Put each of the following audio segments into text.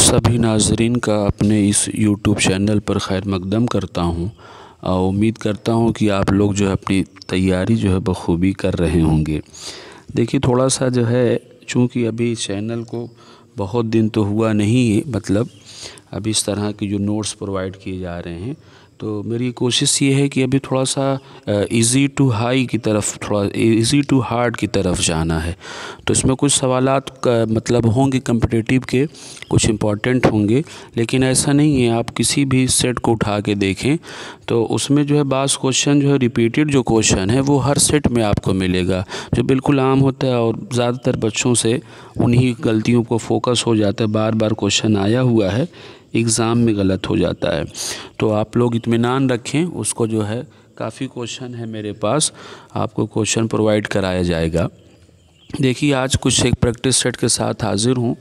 सभी नाजरीन का अपने इस YouTube चैनल पर खैर मकदम करता हूँ उम्मीद करता हूँ कि आप लोग जो है अपनी तैयारी जो है बखूबी कर रहे होंगे देखिए थोड़ा सा जो है चूँकि अभी चैनल को बहुत दिन तो हुआ नहीं है मतलब अब इस तरह के जो नोट्स प्रोवाइड किए जा रहे हैं तो मेरी कोशिश ये है कि अभी थोड़ा सा इजी टू हाई की तरफ थोड़ा इजी टू हार्ड की तरफ जाना है तो इसमें कुछ सवाल मतलब होंगे कम्पटिटिव के कुछ इम्पॉर्टेंट होंगे लेकिन ऐसा नहीं है आप किसी भी सेट को उठा के देखें तो उसमें जो है बास क्वेश्चन जो है रिपीटेड जो क्वेश्चन है वो हर सेट में आपको मिलेगा जो बिल्कुल आम होता है और ज़्यादातर बच्चों से उन्हीं गलतियों को फोकस हो जाता है बार बार क्वेश्चन आया हुआ है एग्ज़ाम में गलत हो जाता है तो आप लोग इतमान रखें उसको जो है काफ़ी क्वेश्चन है मेरे पास आपको क्वेश्चन प्रोवाइड कराया जाएगा देखिए आज कुछ एक प्रैक्टिस सेट के साथ हाजिर हूँ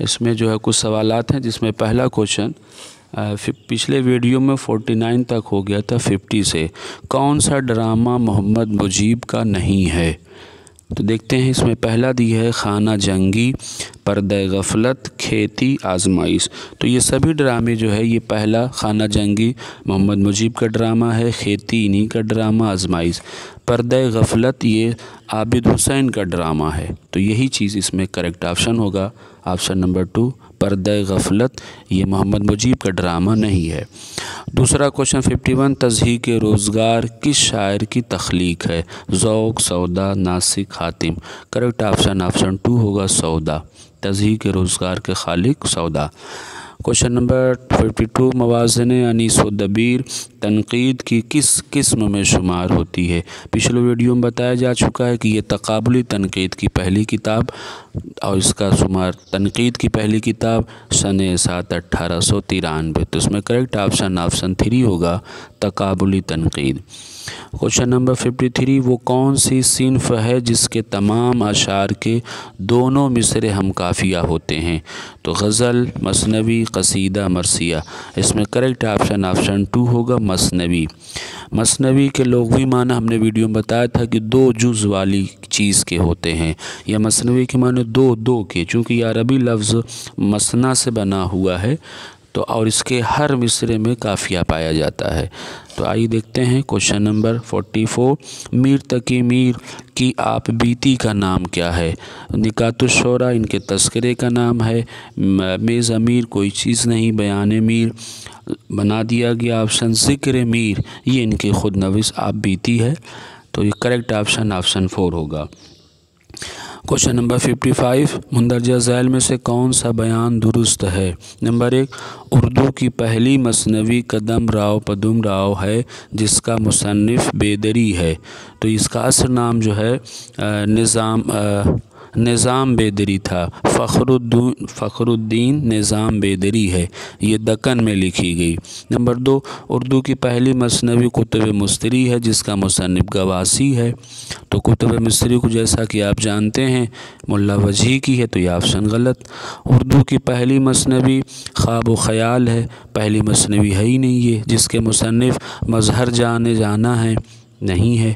इसमें जो है कुछ सवाल हैं जिसमें पहला क्वेश्चन पिछले वीडियो में 49 तक हो गया था 50 से कौन सा ड्रामा मोहम्मद मुजीब का नहीं है तो देखते हैं इसमें पहला दी है खाना जंगी पर्द गफलत खेती आजमाइश तो ये सभी ड्रामे जो है ये पहला खाना जंगी मोहम्मद मुजीब का ड्रामा है खेती इन्हीं का ड्रामा आजमाइश पर्द गफलत ये आबिद हुसैन का ड्रामा है तो यही चीज़ इसमें करेक्ट ऑप्शन होगा ऑप्शन नंबर टू परद गफलत ये मोहम्मद मुजीब का ड्रामा नहीं है दूसरा क्वेश्चन फिफ्टी वन तजी के रोज़गार किस शायर की तख्लीक है ओक सौदा नासिक हातिम करेक्ट ऑप्शन ऑप्शन टू होगा सौदा तजी के रोज़गार के खालिक सौदा क्वेश्चन नंबर फिफ्टी टू मवाजन अनीस दबीर तनकीद की किस किस्म में शुमार होती है पिछले वीडियो में बताया जा चुका है कि यह तकबली तनकीद की पहली किताब और इसका शुमार तनकीद की पहली किताब सन सात अट्ठारह सौ तिरानवे तो इसमें करेक्ट ऑप्शन ऑप्शन थ्री होगा तकबली तनकीद क्वेश्चन नंबर फिफ्टी थ्री वो कौन सी सिनफ है जिसके तमाम अशार के दोनों मिसरे हम काफिया होते हैं तो गज़ल मसनवी कसीदा मरसिया इसमें करेक्ट ऑप्शन ऑप्शन टू होगा मसनवी मसनवी के भी माना हमने वीडियो में बताया था कि दो जुज वाली चीज़ के होते हैं या मसनवी के माने दो दो के चूँकि अरबी लफ्ज़ मसना से बना हुआ है तो और इसके हर मिसरे में काफिया पाया जाता है तो आइए देखते हैं question number forty four Mir Taqi Mir की आप बीती का नाम क्या है निकातुशरा इनके तस्करे का नाम है मेज़ अमीर कोई चीज़ नहीं बयान मीर बना दिया गया ऑप्शन ज़िक्र मीर ये इनकी खुद नविस आप बीती है तो ये करेक्ट ऑप्शन ऑप्शन फ़ोर होगा क्वेश्चन नंबर 55 मंदरजा झैल में से कौन सा बयान दुरुस्त है नंबर एक उर्दू की पहली मसनवी कदम राव पदम राव है जिसका मुसनफ़ बेदरी है तो इसका असर नाम जो है निज़ाम निज़ाम बेदरी था फ़खरुद्दीन फ़खरुद्दीन निज़ाम बेदरी है ये दक्कन में लिखी गई नंबर दो उर्दू की पहली मसनवी कुतुब मस्तरी है जिसका मुसनब गवासी है तो कुतब मस्तरी को जैसा कि आप जानते हैं मुला वजह की है तो ये ऑप्शन गलत उर्दू की पहली मसनवी ख्वाब ख़याल है पहली मसनवी है ही नहीं ये जिसके मुसनफ़ मज़हर जाने जाना है नहीं है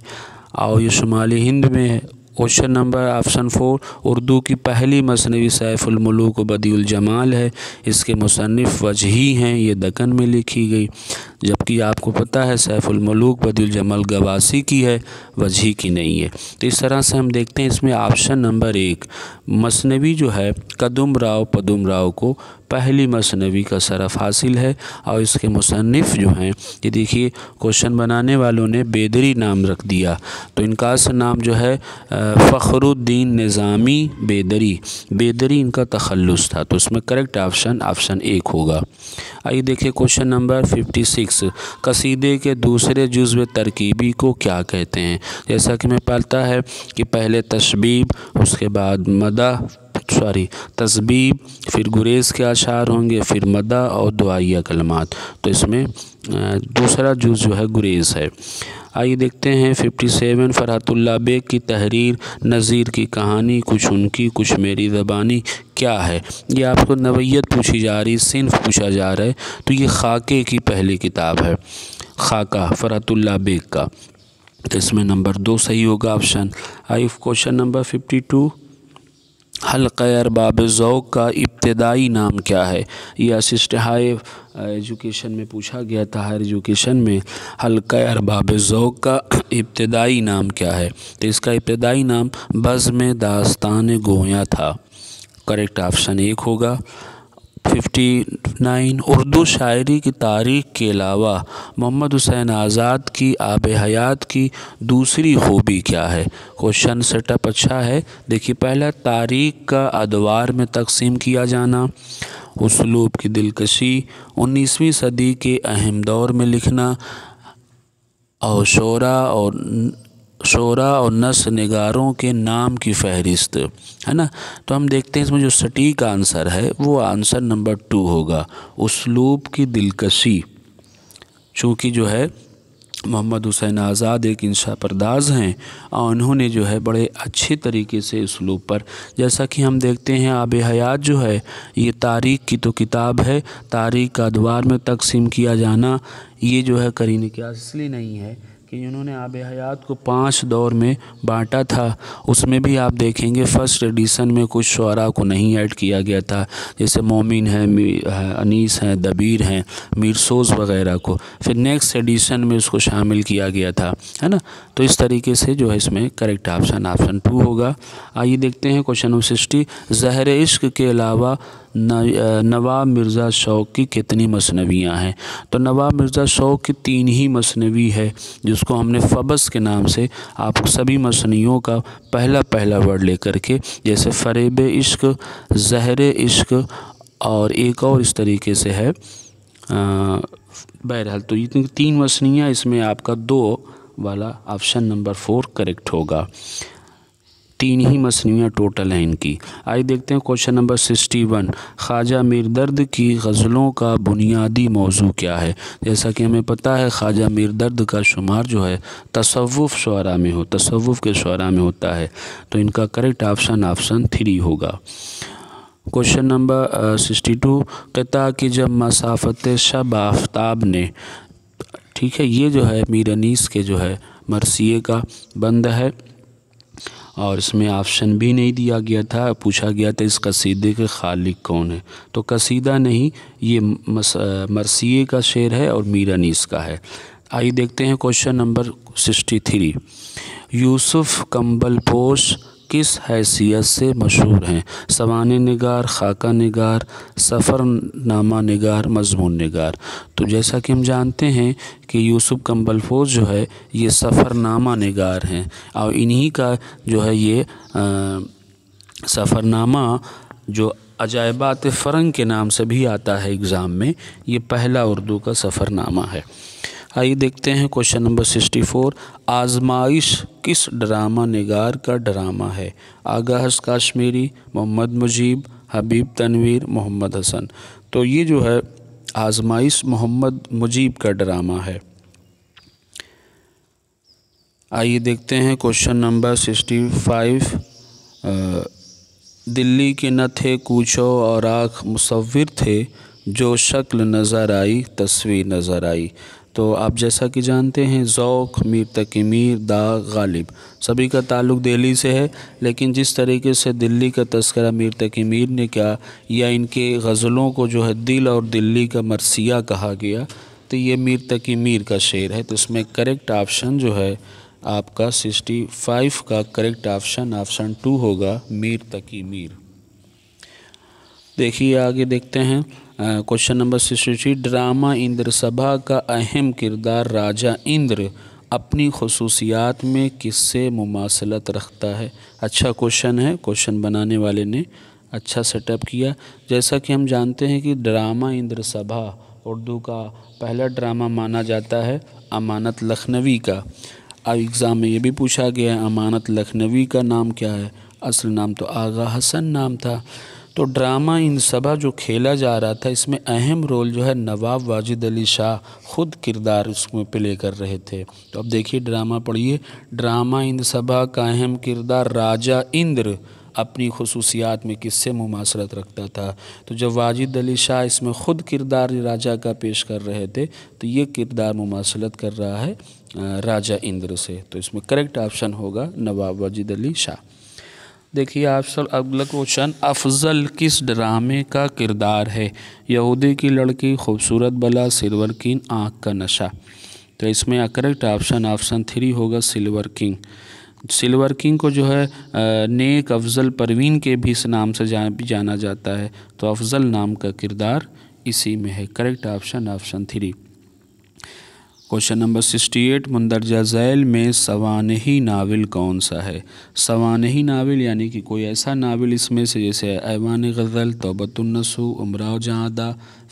आओ ये शुमाली हिंद में है question number option four Urdu की पहली मसनवी सैफ़ुलमलूक बदील जमाल है इसके मुसनफ़ वजही हैं ये दकन में लिखी गई जबकि आपको पता है सैफ़ुलमलूक बदील जमाल गवासी की है वजही की नहीं है तो इस तरह से हम देखते हैं इसमें ऑप्शन नंबर एक मसनवी जो है कदम राव पदम राव को पहली मसनवी का शरफ़ हासिल है और इसके मुसनफ़ जो हैं ये देखिए क्वेश्चन बनाने वालों ने बेदरी नाम रख दिया तो इनका असर नाम जो है फ़खरुद्दीन निज़ामी बेदरी बेदरी इनका तखलस था तो इसमें करेक्ट ऑप्शन ऑप्शन एक होगा आइए देखिए क्वेश्चन नंबर फिफ्टी सिक्स कसीदे के दूसरे जुज्व तरकीबी को क्या कहते हैं जैसा कि मैं पता है कि पहले तशबीब उसके बाद मदा सॉरी तस्बीब फिर गुरेज़ के आशार होंगे फिर मदा और दुआया कलमात तो इसमें दूसरा जूस जो है गुरेज़ है आइए देखते हैं 57 फरहतुल्ला बेग की तहरीर नज़ीर की कहानी कुछ उनकी कुछ मेरी ज़बानी क्या है ये आपको नवीयत पूछी जा रही सिंफ पूछा जा रहा है तो ये खाके की पहली किताब है खाका फरहतुल्ला बेग का तो इसमें नंबर दो सही होगा ऑप्शन आई क्वेश्चन नंबर फिफ्टी टू हल्क़ अरबाबोक का इब्तदाई नाम क्या है यह असिस्ट हाई एजुकेशन में पूछा गया था हायर एजुकेशन में हल्का अरबाबोक का इब्तदाई नाम क्या है तो इसका इब्तदाई नाम बज़ में दास्तान गोया था करेक्ट ऑप्शन एक होगा नाइन उर्दू शायरी की तारीख़ के अलावा मोहम्मद हुसैन आज़ाद की आब हयात की दूसरी खूबी क्या है क्वेश्चन सेटअप अच्छा है देखिए पहला तारीख़ का अदवार में तकसीम किया जाना उसलूब की दिलकशी उन्नीसवीं सदी के अहम दौर में लिखना और शोरा और शोरा और नस निगारों के नाम की फहरिस्त है ना तो हम देखते हैं इसमें जो सटीक आंसर है वो आंसर नंबर टू होगा उसलूब की दिलकशी चूँकि जो है मोहम्मद हुसैन आज़ाद एक इंशा परदाज हैं और उन्होंने जो है बड़े अच्छे तरीके से इसलूब पर जैसा कि हम देखते हैं आब हयात जो है ये तारीख की तो किताब है तारीख का अदवार में तकसीम किया जाना ये जो है करीन क्या इसलिए नहीं है कि इन्होंने आब हयात को पाँच दौर में बांटा था उसमें भी आप देखेंगे फ़र्स्ट एडिशन में कुछ शुरा को नहीं ऐड किया गया था जैसे मोमिन है, है अनीस हैं दबीर हैं मीरसोज वगैरह को फिर नेक्स्ट एडिशन में उसको शामिल किया गया था है ना तो इस तरीके से जो है इसमें करेक्ट ऑप्शन ऑप्शन टू होगा आइए देखते हैं क्वेश्चन नंबर सिक्सटी जहर इश्क के अलावा नवाब मिर्ज़ा शौक की कितनी मसनवियाँ हैं तो नवाब मिर्ज़ा शौक की तीन ही मसनवी है जो उसको हमने फ़बस के नाम से आप सभी मसनियों का पहला पहला वर्ड लेकर के जैसे फरेब इश्क जहर इश्क और एक और इस तरीके से है बहरहाल तो ये तीन मसनियाँ इसमें आपका दो वाला ऑप्शन नंबर फोर करेक्ट होगा तीन ही मसनियाँ टोटल हैं इनकी आइए देखते हैं question number sixty one Khwaja Dard की गज़लों का बुनियादी मौजू क्या है जैसा कि हमें पता है ख्वाजा दर्द का शुमार जो है तसवुफ़ शुरा में हो तसवुफ़ के शुरा में होता है तो इनका करेक्ट ऑप्शन ऑप्शन थ्री होगा क्वेश्चन नंबर सिक्सटी टू कता कि जब मसाफत शब आफ्ताब ने ठीक है ये जो है मीर अनीस के जो है मरसिए का बंद है और इसमें ऑप्शन भी नहीं दिया गया था पूछा गया था इस कसीदे के खालिक कौन है तो कसीदा नहीं ये मरसिए का शेर है और मीरा नीस का है आइए देखते हैं question number sixty three Yusuf Kambalposh किस हैसियत से मशहूर हैं सवान नगार खाका नगार सफ़रनामा नगार मजमून नगार तो जैसा कि हम जानते हैं कि यूसुफ कम्बलफोज जो है ये सफ़रनामा नगार हैं और इन्हीं का जो है ये सफ़रनामा जो अजायबात फ़रंग के नाम से भी आता है एग्ज़ाम में ये पहला उर्दू का सफ़रनामा है आइए देखते हैं क्वेश्चन नंबर सिक्सटी फोर आजमाइश किस ड्रामा नगार का ड्रामा है आगाहस काश्मीरी मोहम्मद मुजीब हबीब तनवीर मोहम्मद हसन तो ये जो है आजमाइश मोहम्मद मुजीब का ड्रामा है आइए देखते हैं question number sixty five Delhi के न थे कूचो और आँख मुसविर थे जो शक्ल नज़र आई तस्वीर नज़र आई तो आप जैसा कि जानते हैं ओक मीर तक मीर दाग गालिब सभी का ताल्लुक दिल्ली से है लेकिन जिस तरीके से दिल्ली का तस्करा मीर तक मीर ने किया या इनके गज़लों को जो है दिल और दिल्ली का मरसिया कहा गया तो ये मीर तक मीर का शेर है तो इसमें करेक्ट ऑप्शन जो है आपका सिक्सटी फाइव का करेक्ट ऑप्शन ऑप्शन टू होगा मीर तकी मीर देखिए आगे देखते हैं question number sixty drama Indra Sabha का अहम किरदार राजा इंद्र अपनी खसूसियात में किससे मुमासलत रखता है अच्छा क्वेश्चन है क्वेश्चन बनाने वाले ने अच्छा सेटअप किया जैसा कि हम जानते हैं कि ड्रामा इंद्र सभा उर्दू का पहला ड्रामा माना जाता है अमानत लखनवी का अब एग्ज़ाम में ये भी पूछा गया है अमानत लखनवी का नाम क्या है असल नाम तो आगा हसन नाम था तो ड्रामा इन सभा जो खेला जा रहा था इसमें अहम रोल जो है नवाब वाजिद अली शाह खुद किरदार उसमें प्ले कर रहे थे तो अब देखिए ड्रामा पढ़िए ड्रामा इन सभा का अहम किरदार राजा इंद्र अपनी खसूसियात में किससे मुमासरत रखता था तो जब वाजिद अली शाह इसमें ख़ुद किरदार राजा का पेश कर रहे थे तो ये किरदार मुमासरत कर रहा है राजा इंद्र से तो इसमें करेक्ट ऑप्शन होगा नवाब वाजिद अली शाह देखिए आप सब अगला क्वेश्चन अफजल किस ड्रामे का किरदार है यहूदी की लड़की खूबसूरत बला सिल्वर किंग आँख का नशा तो इसमें करेक्ट ऑप्शन ऑप्शन थ्री होगा सिल्वर किंग सिल्वर किंग को जो है नेक अफजल परवीन के भी इस नाम से जान भी जाना जाता है तो अफजल नाम का किरदार इसी में है correct option option three question number sixty eight मंदरजा जैल में सवानही नावल कौन सा है सवानही नावल यानी कि कोई ऐसा नावल इसमें से जैसे ऐवान गज़ल तोबतुलनसु उमराव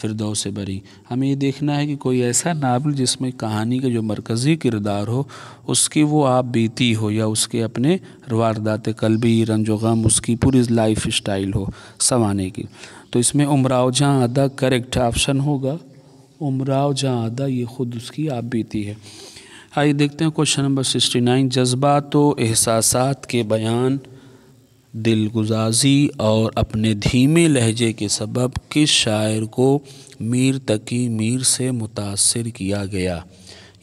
फिर दो से बरी हमें ये देखना है कि कोई ऐसा नावल जिसमें कहानी का जो मरकज़ी किरदार हो उसकी वो आप बीती हो या उसके अपने वारदात कलबी रंजो गम उसकी पूरी लाइफ स्टाइल हो सवाने की तो इसमें उमराव जहाँ अदा करेक्ट ऑप्शन होगा उमराव जहाँ आदा ये खुद उसकी आप बीती है आइए देखते हैं क्वेश्चन नंबर सिक्सटी नाइन जज्बा तो एहसास के बयान दिलगुजाजी और अपने धीमे लहजे के सबब किस शायर को मीर तकी मीर से मुतासर किया गया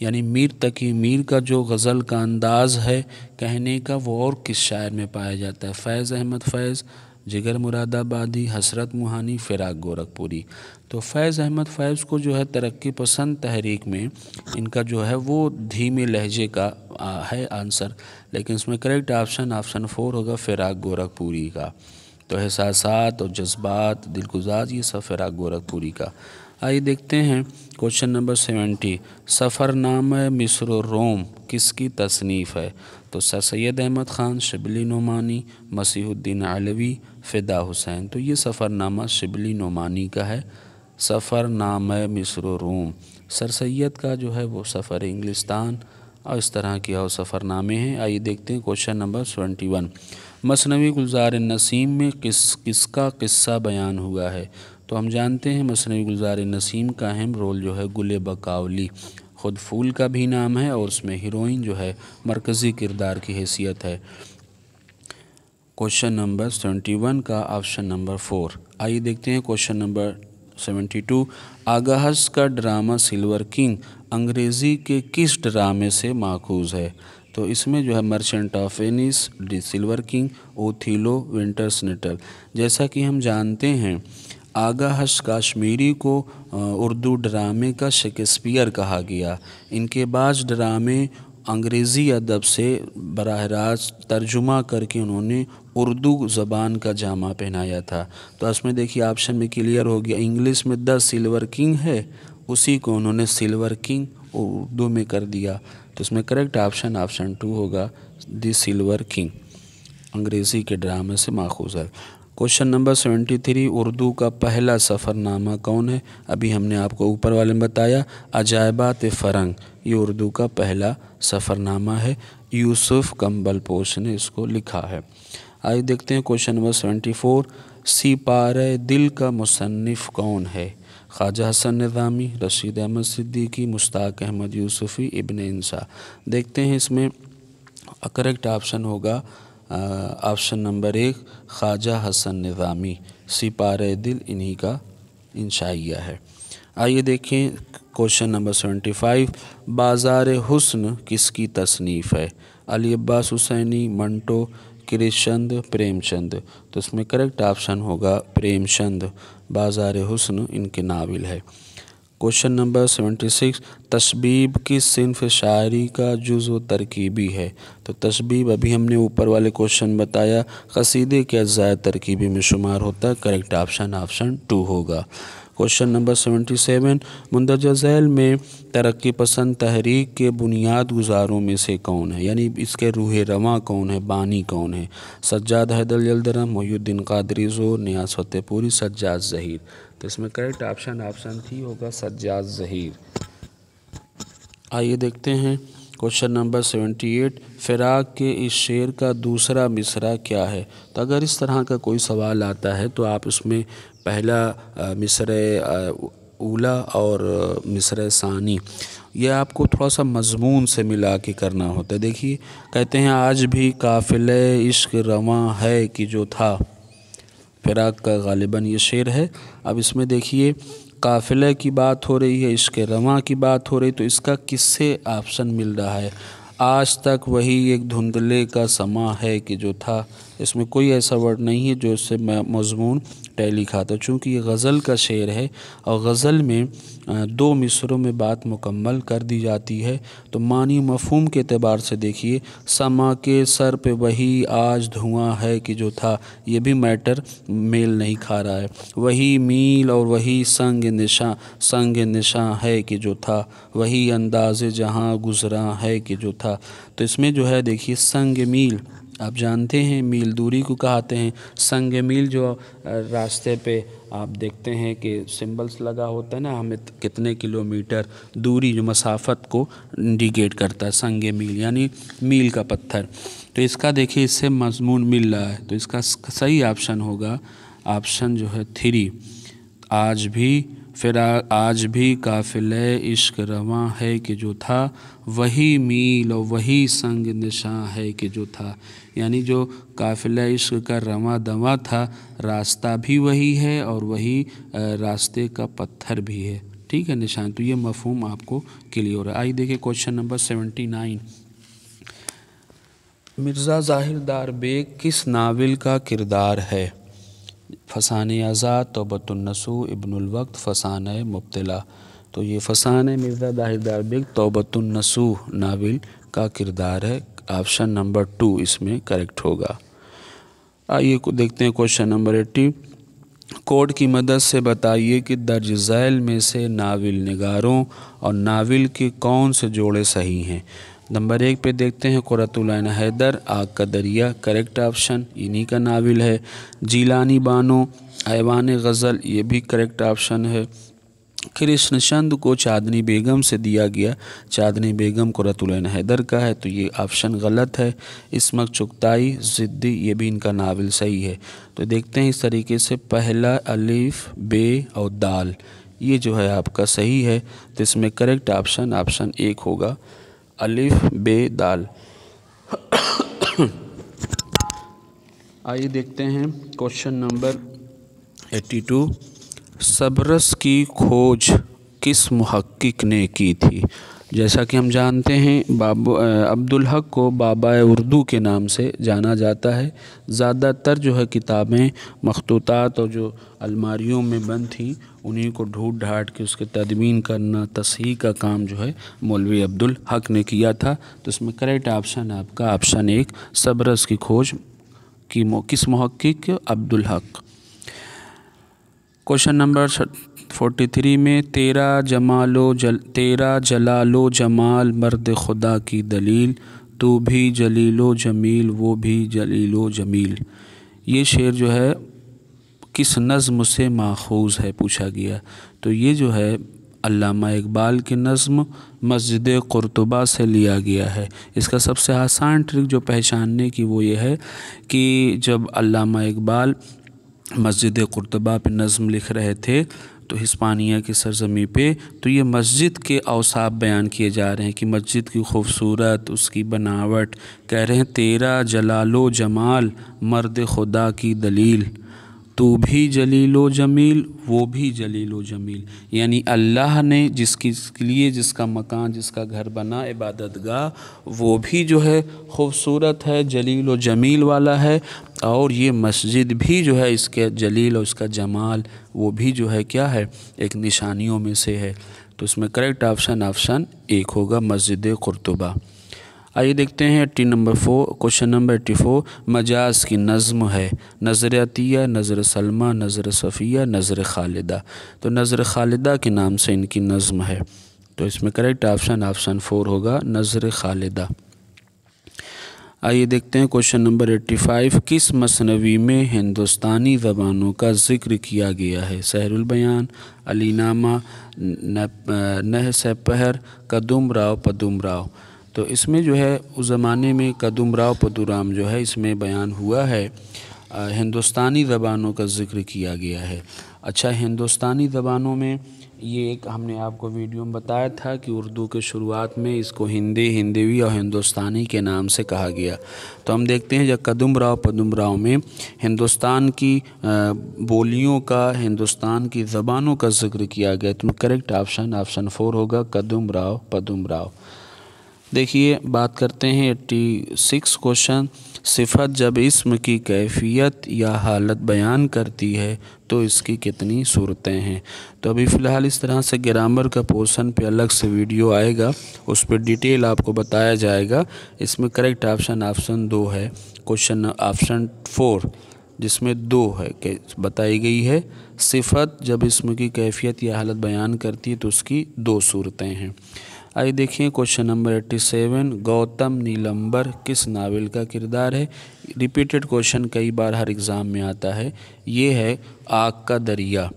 यानी मीर तकी मीर का जो गज़ल का अंदाज़ है कहने का वो और किस शायर में पाया जाता है फैज़ अहमद फैज़ जिगर मुरादाबादी हसरत मुहानी फ़िराक गोरखपुरी तो फैज़ अहमद फैज़ को जो है तरक्की पसंद तहरीक में इनका जो है वो धीमे लहजे का आ, है आंसर लेकिन इसमें करेक्ट ऑप्शन ऑप्शन फोर होगा फिराक गोरखपुरी का तो एहसास और जज्बात दिलगुजार ये सब फिराक गोरखपुरी का आइए देखते हैं क्वेश्चन नंबर सेवेंटी सफ़रनामा मिस्र रोम किसकी तसनीफ़ है तो सर सैद अहमद ख़ान शिबली नुमानी मसीहुद्दीन अलवी फ़िदा हुसैन तो ये सफ़रनामा शिबली नुमानी का है सफ़र नाम मिस्र रूम सर सैद का जो है वो सफ़र इंग्लिस्तान और इस तरह के और सफ़रनामे हैं आइए देखते हैं क्वेश्चन नंबर ट्वेंटी वन मसनवी गुलजार नसीम में किस किसका किस्सा बयान हुआ है तो हम जानते हैं मसनवी गुलजार नसीम का अहम रोल जो है गुल बकावली ख़ुद फूल का भी नाम है और उसमें हीरोइन जो है मरकज़ी किरदार की हैसियत है क्वेश्चन नंबर ट्वेंटी वन का ऑप्शन नंबर फोर आइए देखते हैं क्वेश्चन नंबर 1972 आगाहस का ड्रामा सिल्वर किंग अंग्रेज़ी के किस ड्रामे से माखूज है तो इसमें जो है merchant of Venice the silver king Othello winter स्नेटल जैसा कि हम जानते हैं आगा हश काश्मीरी को उर्दू ड्रामे का शेक्सपियर कहा गया इनके बाद ड्रामे अंग्रेज़ी अदब से बरह रास्त तर्जुमा करके उन्होंने उर्दू ज़बान का जामा पहनाया था तो इसमें देखिए ऑप्शन में क्लियर हो गया इंग्लिश में द सिल्वर किंग है उसी को उन्होंने सिल्वर किंग उर्दू में कर दिया तो इसमें करेक्ट ऑप्शन ऑप्शन टू होगा द सिल्वर किंग अंग्रेज़ी के ड्रामे से माखूज है question number seventy three Urdu का पहला सफ़रनामा कौन है अभी हमने आपको ऊपर वाले में बताया अजायबात फ़रंग ये उर्दू का पहला सफ़रनामा है यूसुफ कम्बलपोश ने इसको लिखा है आइए देखते हैं question number seventy four Sipara Dil का मुसनफ़ कौन है ख्वाजा हसन निज़ामी रशीद अहमद सिद्दीकी मुश्ताक अहमद यूसुफ़ी इबन इंसा देखते हैं इसमें करेक्ट ऑप्शन होगा ऑप्शन uh, नंबर एक ख्वाजा हसन निज़ामी सिपार दिल इन्हीं का इंशाइया है आइए देखें क्वेश्चन नंबर सेवेंटी फाइव बाज़ार हुस्न किसकी तसनीफ़ है अली अब्बास हुसैनी मंटो कृष्णचंद प्रेमचंद तो इसमें करेक्ट ऑप्शन होगा प्रेमचंद बाज़ार हुसन इनके नाविल है क्वेश्चन नंबर सेवेंटी सिक्स तशबीब की सिनफ शायरी का जुज़ व तरकीबी है तो तशबीब अभी हमने ऊपर वाले क्वेश्चन बताया कसीदे के अज्जाय तरकीबी में शुमार होता है करेक्ट ऑप्शन ऑप्शन टू होगा क्वेश्चन नंबर सेवेंटी सेवन मंदरजा झैल में तरक्की पसंद तहरीक के बुनियाद गुजारों में से कौन है यानी इसके रूह रवा कौन है बानी कौन है सज्जाद हैदर यलदरम मोहुद्दीन कादरी जोर न्याज फतेहपुरी सज्जाद जहीर तो इसमें करेक्ट ऑप्शन ऑप्शन थी होगा सज्जाद जहीर आइए देखते हैं क्वेश्चन नंबर सेवेंटी एट फिराक के इस शेर का दूसरा मिसरा क्या है तो अगर इस तरह का कोई सवाल आता है तो आप इसमें पहला मिसर ओला और मिसर सानी यह आपको थोड़ा सा मजमून से मिला के करना होता है देखिए कहते हैं आज भी काफिले इश्क रवा है कि जो था फ़िराक का गालिबा ये शेर है अब इसमें देखिए काफ़िले की बात हो रही है इसके रवा की बात हो रही तो इसका किससे ऑप्शन मिल रहा है आज तक वही एक धुंधले का समा है कि जो था इसमें कोई ऐसा वर्ड नहीं है जो इससे मजमून टैली खाता चूँकि ये गज़ल का शेर है और गज़ल में दो मिसरों में बात मुकम्मल कर दी जाती है तो मानी मफहम के अतबार से देखिए समा के सर पे वही आज धुआँ है कि जो था ये भी मैटर मेल नहीं खा रहा है वही मील और वही संग निशा संग निशा है कि जो था वही अंदाज जहाँ गुज़रा है कि जो था तो इसमें जो है देखिए संग मील आप जानते हैं मील दूरी को कहते हैं संग मील जो रास्ते पे आप देखते हैं कि सिंबल्स लगा होता है ना हमें कितने किलोमीटर दूरी जो मसाफत को इंडिकेट करता है संग मील यानी मील का पत्थर तो इसका देखिए इससे मजमून मिल रहा है तो इसका सही ऑप्शन होगा ऑप्शन जो है थ्री आज भी फिर आज भी काफिल इश्क रवा है कि जो था वही मील और वही संग निशां है कि जो था यानी जो काफिल इश्क का रवा दवा था रास्ता भी वही है और वही रास्ते का पत्थर भी है ठीक है निशान तो ये मफहम आपको क्लियर है आई देखिए question number seventy nine Mirza Zahir Dar bag किस नावल का किरदार है फ़सान आज़ाद तोबतुलनसू इबनवक़्त फ़सान मुबतला तो ये फसान मिर्ज़ा दाहिर दारबिग तोबतुलनसू नावल का किरदार है ऑप्शन नंबर टू इसमें करेक्ट होगा आइए देखते हैं क्वेश्चन नंबर एट्टी कोड की मदद से बताइए कि दर्ज झैल में से नाविल नगारों और नाविल के कौन से जोड़े सही हैं नंबर एक पे देखते हैं कुरतुलैन हैदर आग का दरिया करेक्ट ऑप्शन इन्हीं का नावल है जीलानी बानो ऐवान गज़ल ये भी करेक्ट ऑप्शन है कृष्ण चंद को चाँदनी बेगम से दिया गया चाँदनी बेगम को हैदर का है तो ये ऑप्शन गलत है इसमक चुगताई ज़िद्दी ये भी इनका नावल सही है तो देखते हैं इस तरीके से पहला अलीफ बे और दाल ये जो है आपका सही है तो इसमें करेक्ट ऑप्शन ऑप्शन एक होगा अलिफ बे दाल आइए देखते हैं question number eighty two Sabras की खोज किस महक्क ने की थी जैसा कि हम जानते हैं बाबू अब्दुल हक को बाबा उर्दू के नाम से जाना जाता है ज़्यादातर जो है किताबें मखतूत और जो अलमारियों में बंद थी उन्हीं को ढूंढ ढाट के उसके तदमीन करना तस्ही का काम जो है मौलवी अब्दुल हक ने किया था तो इसमें करेक्ट ऑप्शन आपका ऑप्शन एक सबरस की खोज की किस महक्क अब्दुल हक क्वेश्चन नंबर फोर्टी थ्री में तेरा जमालो जल तेरा जलालो जमाल मर्द खुदा की दलील तू भी जलीलो जमील वो भी जलीलो जमील ये शेर जो है किस नज़म से माखूज है पूछा गया तो ये जो है अल्लामा इकबाल की नज़म मस्जिद कुरतबा से लिया गया है इसका सबसे आसान ट्रिक जो पहचानने की वो ये है कि जब अल्लामा इकबाल मस्जिद कुरतबा पे नज़म लिख रहे थे तो हिस्पानिया की सरजमी पे तो ये मस्जिद के अवसाब बयान किए जा रहे हैं कि मस्जिद की खूबसूरत उसकी बनावट कह रहे हैं तेरा जलालो जमाल मर्द खुदा की दलील तू भी जलीलो जमील वो भी जलीलो जमील यानी अल्लाह ने जिसकी लिए जिसका मकान जिसका घर बना इबादत गाह वो भी जो है खूबसूरत है जलीलो जमील वाला है और ये मस्जिद भी जो है इसके जलील और इसका जमाल वो भी जो है क्या है एक निशानियों में से है तो इसमें करेक्ट ऑप्शन ऑप्शन एक होगा मस्जिद कुरतुबा आइए देखते हैं eighty number four question number eighty four Majaz की नज़म है नज़र अतिया नज़र सलमा नज़र सफ़िया नज़र खालिदा तो नज़र खालिदा के नाम से इनकी नज़म है तो इसमें करेक्ट ऑप्शन ऑप्शन फोर होगा नज़र खालिदा आइए देखते हैं क्वेश्चन नंबर एट्टी फाइव किस मसनवी में हिंदुस्तानी ज़बानों का जिक्र किया गया है सहरुल बयान अलीनामा नह सपहर कदम राव पदम राव तो इसमें जो है उस ज़माने में कदम राव पदुराम जो है इसमें बयान हुआ है हिंदुस्तानी ज़बानों का जिक्र किया गया है अच्छा हिंदुस्तानी ज़बानों में ये एक हमने आपको वीडियो में बताया था कि उर्दू के शुरुआत में इसको हिंदी हिंदवी और हिंदुस्तानी के नाम से कहा गया तो हम देखते हैं जब कदम राव पदम राव में हिंदुस्तान की बोलियों का हिंदुस्तान की ज़बानों का जिक्र किया गया तो करेक्ट ऑप्शन ऑप्शन फोर होगा कदम राव पदम राव देखिए बात करते हैं एट्टी सिक्स क्वेश्चन सिफत जब इसम की कैफियत या हालत बयान करती है तो इसकी कितनी सूरतें हैं तो अभी फ़िलहाल इस तरह से ग्रामर का पोर्शन पे अलग से वीडियो आएगा उस पर डिटेल आपको बताया जाएगा इसमें करेक्ट ऑप्शन ऑप्शन दो है क्वेश्चन ऑप्शन फोर जिसमें दो है बताई गई है सिफत जब इसम की कैफियत या हालत बयान करती है तो उसकी दो सूरतें हैं आइए देखिए question number eighty seven Gautam Nilambar किस नावल का किरदार है रिपीटेड क्वेश्चन कई बार हर एग्ज़ाम में आता है ये है आग का दरिया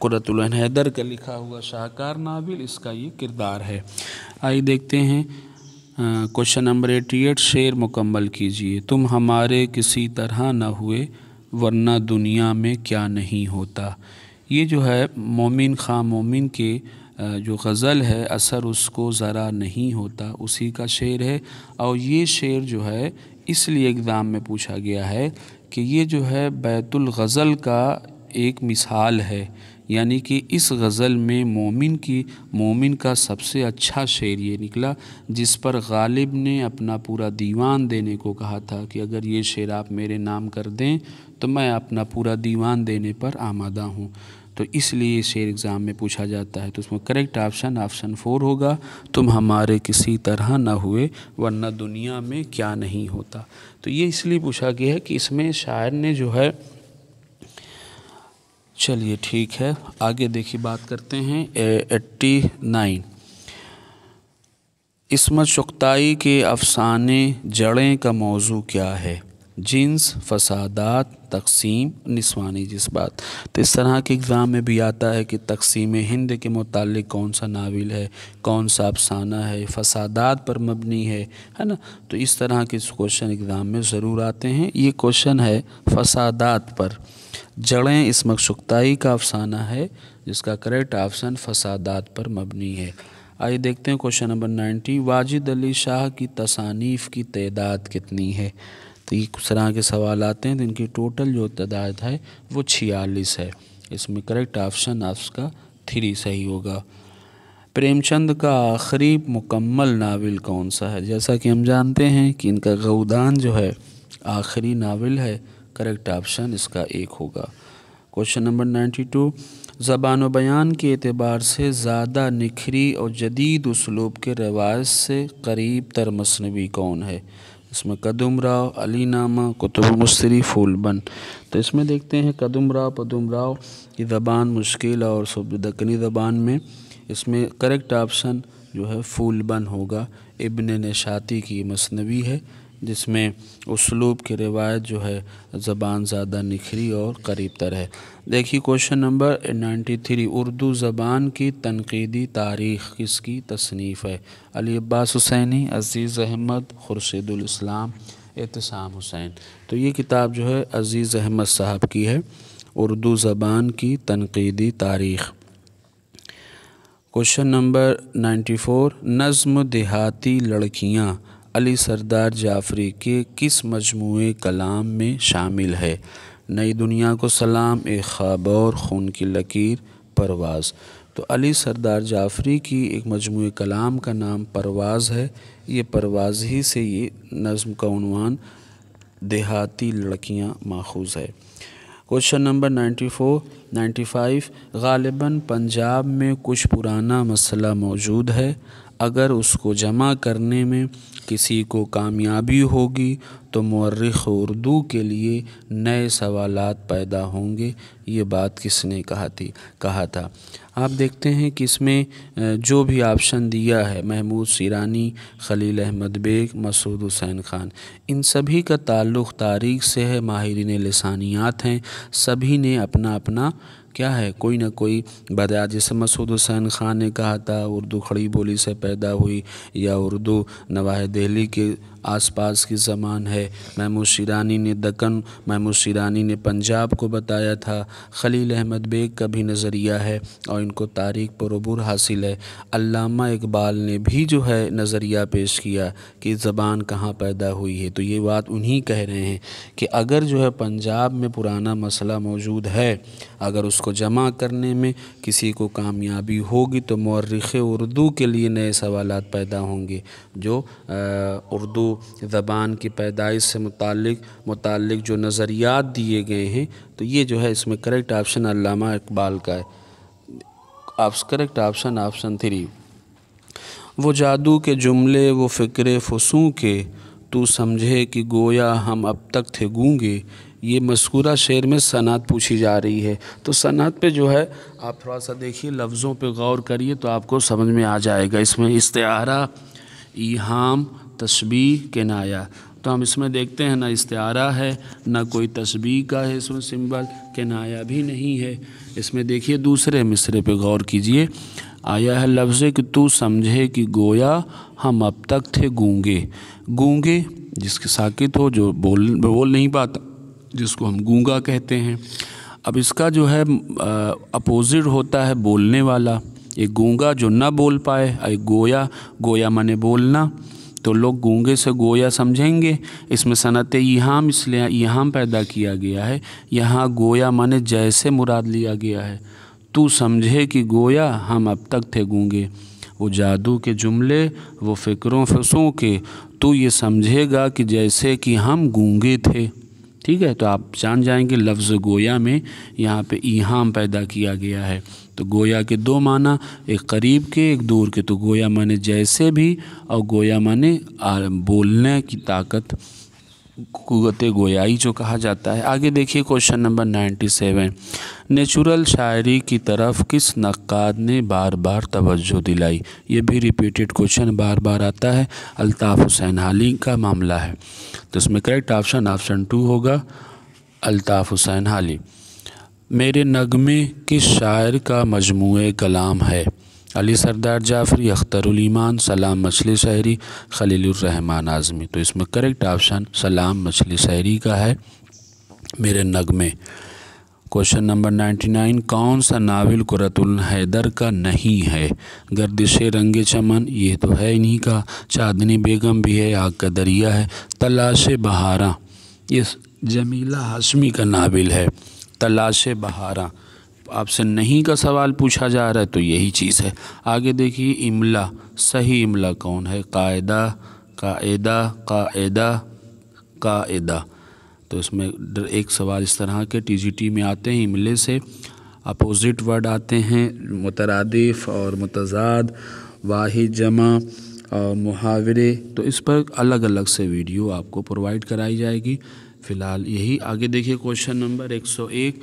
कुरतुलन हैदर का लिखा हुआ शाहकार नावल इसका ये किरदार है आइए देखते हैं क्वेश्चन नंबर एट्टी एट शेर मुकम्मल कीजिए तुम हमारे किसी तरह ना हुए वरना दुनिया में क्या नहीं होता ये जो है मोमिन खां मोमिन के जो गज़ल है असर उसको ज़रा नहीं होता उसी का शेर है और ये शेर जो है इसलिए एग्ज़ाम में पूछा गया है कि ये जो है बैतुल गज़ल का एक मिसाल है यानी कि इस गज़ल में मोमिन की मोमिन का सबसे अच्छा शेर ये निकला जिस पर गालिब ने अपना पूरा दीवान देने को कहा था कि अगर ये शेर आप मेरे नाम कर दें तो मैं अपना पूरा दीवान देने पर आमादा हूँ तो इसलिए शेर एग्ज़ाम में पूछा जाता है तो उसमें करेक्ट ऑप्शन ऑप्शन फोर होगा तुम हमारे किसी तरह ना हुए वरना दुनिया में क्या नहीं होता तो ये इसलिए पूछा गया है कि इसमें शायर ने जो है चलिए ठीक है आगे देखिए बात करते हैं एट्टी नाइन इसमत शुक्ताई के अफसाने जड़ें का मौजू क्या है जिन्स फसादात तकसीम नस्वानी बात तो इस तरह के एग्ज़ाम में भी आता है कि तकसीम हिंद के मुतल कौन सा नावल है कौन सा अफसाना है फसादात पर मबनी है है ना तो इस तरह के क्वेश्चन एग्ज़ाम में ज़रूर आते हैं ये क्वेश्चन है फसादात पर जड़ें इस मकसुक्ताई का अफसाना है जिसका करेक्ट ऑप्शन फसादात पर मबनी है आइए देखते हैं question number ninety Wajid Ali Shah की तसानीफ़ की तदाद कितनी है तो ये कुछ तरह के सवाल आते हैं तो इनकी टोटल जो तदाद है वो छियालीस है इसमें करेक्ट ऑप्शन आपका थ्री सही होगा प्रेमचंद का आखिरी मुकम्मल नावल कौन सा है जैसा कि हम जानते हैं कि इनका गौदान जो है आखिरी नावल है करेक्ट ऑप्शन इसका एक होगा क्वेश्चन नंबर नाइन्टी टू ज़बान बयान के अतबार से ज़्यादा निखरी और जदीद उसलूब के रवायत से करीब तर मसनवी कौन है इसमें कदम राव अली नामा कुतुब मुस्तरी फूलबन तो इसमें देखते हैं कदम राव पदम राव की ज़बान मुश्किल और दक्कनी ज़बान में इसमें करेक्ट ऑप्शन जो है फूलबन होगा इबन नशाती की मसनवी है जिसमें उसलूब की रिवायत जो है ज़बान ज़्यादा निखरी और करीब तर है देखिए question number ninety three Urdu ज़बान की तनकीदी तारीख़ किसकी तसनीफ़ है अली अब्बास हुसैनी अज़ीज़ अहमद खुर्शीदुलस्लाम एहतसाम हुसैन तो ये किताब जो है अज़ीज़ अहमद साहब की है उर्दू ज़बान की तनकीदी तारीख़ क्वेश्चन नंबर नाइन्टी फोर नज़म देहाती लड़कियाँ अली सरदार जाफरी के किस मजमू कलाम में शामिल है नई दुनिया को सलाम एक ख्वाब और खून की लकीर परवाज़ तो अली सरदार जाफरी की एक मजमू कलाम का नाम परवाज़ है ये परवाज़ ही से ये नज़म का उनवान देहाती लड़कियां माखूज है क्वेश्चन नंबर 94, 95 गालिबा पंजाब में कुछ पुराना मसला मौजूद है अगर उसको जमा करने में किसी को कामयाबी होगी तो मर्रख़ उर्दू के लिए नए सवाल पैदा होंगे ये बात किसने कहा थी कहा था आप देखते हैं कि इसमें जो भी ऑप्शन दिया है महमूद सिरानी खलील अहमद बेग मसूद हुसैन ख़ान इन सभी का ताल्लुक़ तारीख से है माहरीन लसानियात हैं सभी ने अपना अपना क्या है कोई ना कोई बात जैसे मसूद हुसैन ख़ान ने कहा था उर्दू खड़ी बोली से पैदा हुई या उर्दू नवाह दिल्ली के आसपास की ज़बान है महमूद शिरानी ने दक्कन महमूद शिरानी ने पंजाब को बताया था खलील अहमद बेग का भी नज़रिया है और इनको तारीख पर अबूर हासिल है अलामा इकबाल ने भी जो है नज़रिया पेश किया कि ज़बान कहाँ पैदा हुई है तो ये बात उन्हीं कह रहे हैं कि अगर जो है पंजाब में पुराना मसला मौजूद है अगर उसको जमा करने में किसी को कामयाबी होगी तो मौरख़ उर्दू के लिए नए सवाल पैदा होंगे जो उर्दू उर्दू ज़बान की पैदाइश से मुतक मुतक जो नज़रियात दिए गए हैं तो ये जो है इसमें करेक्ट ऑप्शन अलामा इकबाल का है आप करेक्ट ऑप्शन ऑप्शन थ्री वो जादू के जुमले वो फ़िक्र फसूँ के तू समझे कि गोया हम अब तक थे गूँगे ये मशकूरा शेर में सनात पूछी जा रही है तो सनात पे जो है आप थोड़ा सा देखिए लफ्ज़ों पे गौर करिए तो आपको समझ में आ जाएगा इसमें इसतारा ईहाम तस्बी के नाया तो हम इसमें देखते हैं ना इस्तारा है ना कोई तस्बी का है इसमें सिंबल के नाया भी नहीं है इसमें देखिए दूसरे मिसरे पे गौर कीजिए आया है लफ्ज़ कि तू समझे कि गोया हम अब तक थे गूंगे गूंगे जिसके साकित हो जो बोल बोल नहीं पाता जिसको हम गूंगा कहते हैं अब इसका जो है अपोजिट होता है बोलने वाला एक गूंगा जो ना बोल पाए एक गोया गोया माने बोलना तो लोग गूंगे से गोया समझेंगे इसमें सनत यहाँ इसलिए यहाँ पैदा किया गया है यहाँ गोया माने जैसे मुराद लिया गया है तू समझे कि गोया हम अब तक थे गूंगे वो जादू के जुमले वो फ़िक्रों फसों के तू ये समझेगा कि जैसे कि हम गूंगे थे ठीक है तो आप जान जाएंगे लफ्ज़ गोया में यहाँ पे ईहाम पैदा किया गया है तो गोया के दो माना एक करीब के एक दूर के तो गोया माने जैसे भी और गोया माने बोलने की ताकत कुत गोयाई जो कहा जाता है आगे देखिए question number ninety seven natural शायरी की तरफ किस नक्काद ने बार बार तवज्जो दिलाई ये भी रिपीटेड क्वेश्चन बार बार आता है अल्ताफ़ हुसैन हाली का मामला है तो इसमें करेक्ट ऑप्शन ऑप्शन टू होगा अल्ताफ़ हुसैन हाली मेरे नगमे किस शायर का मजमू कलाम है अली सरदार जाफरी अख्तरमान सलाम मछली शहरी खलीलरहमान आज़मी तो इसमें करेक्ट ऑप्शन सलाम मछली शहरी का है मेरे नगमे क्वेश्चन नंबर नाइन्टी नाइन कौन सा नावल कुरतुल हैदर का नहीं है गर्दिश रंग चमन ये तो है इन्हीं का चांदनी बेगम भी है आग का दरिया है तलाश बहारा ये जमीला हाशमी का नावल है तलाश बहारा आपसे नहीं का सवाल पूछा जा रहा है तो यही चीज़ है आगे देखिए इमला सही इमला कौन है कायदा कायदा कायदा कायदा तो इसमें एक सवाल इस तरह के टीजीटी में आते हैं इमले से अपोज़िट वर्ड आते हैं मुतरदफ़ और मुतजाद वाहि जमा और मुहावरे तो इस पर अलग अलग से वीडियो आपको प्रोवाइड कराई जाएगी फ़िलहाल यही आगे देखिए क्वेश्चन नंबर 101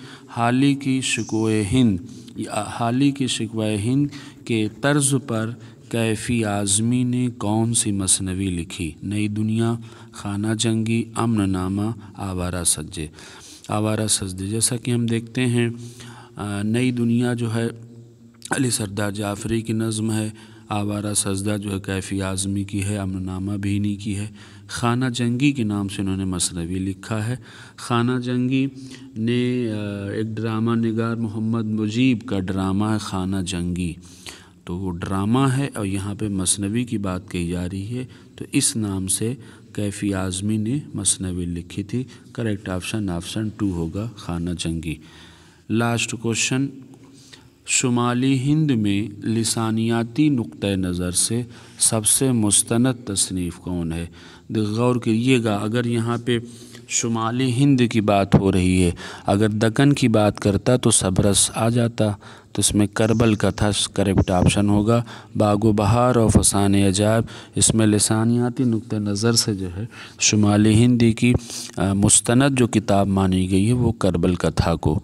ही की शिकोए हिंद हाली की शिकवा हिंद के तर्ज पर कैफ़ी आज़मी ने कौन सी मसनवी लिखी नई दुनिया खाना जंगी नामा आवारा सज्जे आवारा सजदे जैसा कि हम देखते हैं नई दुनिया जो है अली सरदार जाफरी की नज़म है आवारा सजदा जो है कैफ़ी आज़मी की है नामा भी इन्हीं की है खाना जंगी के नाम से उन्होंने मसनवी लिखा है खाना जंगी ने एक ड्रामा निगार मोहम्मद मुजीब का ड्रामा है खाना जंगी तो वो ड्रामा है और यहाँ पे मसनवी की बात कही जा रही है तो इस नाम से कैफ़ी आज़मी ने मसनवी लिखी थी करेक्ट ऑप्शन ऑप्शन टू होगा खाना जंगी लास्ट क्वेश्चन शुमाली हिंद में लसानियाती नुक़ नज़र से सबसे मुस्तंद तसनीफ़ कौन है गौर करिएगा अगर यहाँ पे शुमाली हिंद की बात हो रही है अगर दक्कन की बात करता तो सबरस आ जाता तो इसमें करबल का था करेक्ट ऑप्शन होगा बागो बहार और फसान अजाब इसमें लसानियाती नुक़ नज़र से जो है शुमाली हिंदी की मुस्तंद जो किताब मानी गई है वो करबल कथा को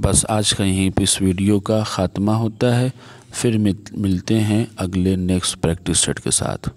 बस आज का यहीं पर इस वीडियो का ख़ात्मा होता है फिर मिलते हैं अगले नेक्स्ट प्रैक्टिस सेट के साथ